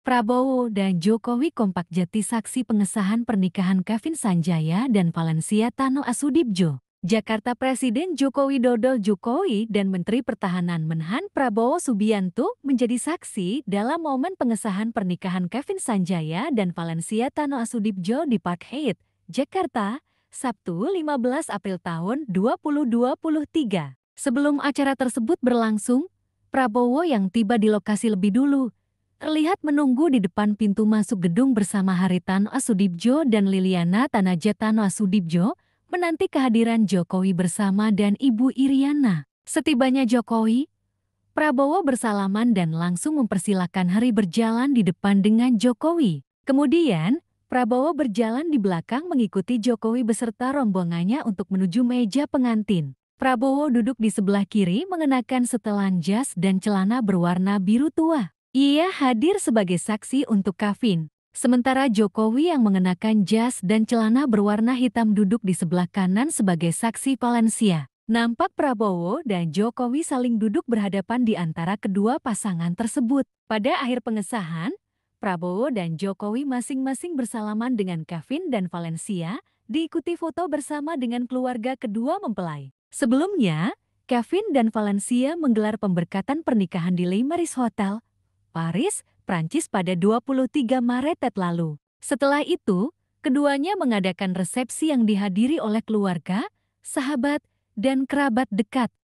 Prabowo dan Jokowi kompak jati saksi pengesahan pernikahan Kevin Sanjaya dan Valencia Tano Asudibjo. Jakarta Presiden Joko Widodo Jokowi dan Menteri Pertahanan Menhan Prabowo Subianto menjadi saksi dalam momen pengesahan pernikahan Kevin Sanjaya dan Valencia Tano Asudibjo di Park Hyatt, Jakarta, Sabtu 15 April tahun 2023. Sebelum acara tersebut berlangsung, Prabowo yang tiba di lokasi lebih dulu terlihat menunggu di depan pintu masuk gedung bersama Haritan Asudipjo dan Liliana Tanajetano Asudipjo menanti kehadiran Jokowi bersama dan Ibu Iriana. Setibanya Jokowi, Prabowo bersalaman dan langsung mempersilahkan hari berjalan di depan dengan Jokowi. Kemudian, Prabowo berjalan di belakang mengikuti Jokowi beserta rombongannya untuk menuju meja pengantin. Prabowo duduk di sebelah kiri mengenakan setelan jas dan celana berwarna biru tua. Ia hadir sebagai saksi untuk Kavin, sementara Jokowi yang mengenakan jas dan celana berwarna hitam duduk di sebelah kanan sebagai saksi Valencia. Nampak Prabowo dan Jokowi saling duduk berhadapan di antara kedua pasangan tersebut. Pada akhir pengesahan, Prabowo dan Jokowi masing-masing bersalaman dengan Kavin dan Valencia, diikuti foto bersama dengan keluarga kedua mempelai. Sebelumnya, Kevin dan Valencia menggelar pemberkatan pernikahan di Leimaris Hotel, Paris, Prancis pada 23 Maret lalu. Setelah itu, keduanya mengadakan resepsi yang dihadiri oleh keluarga, sahabat, dan kerabat dekat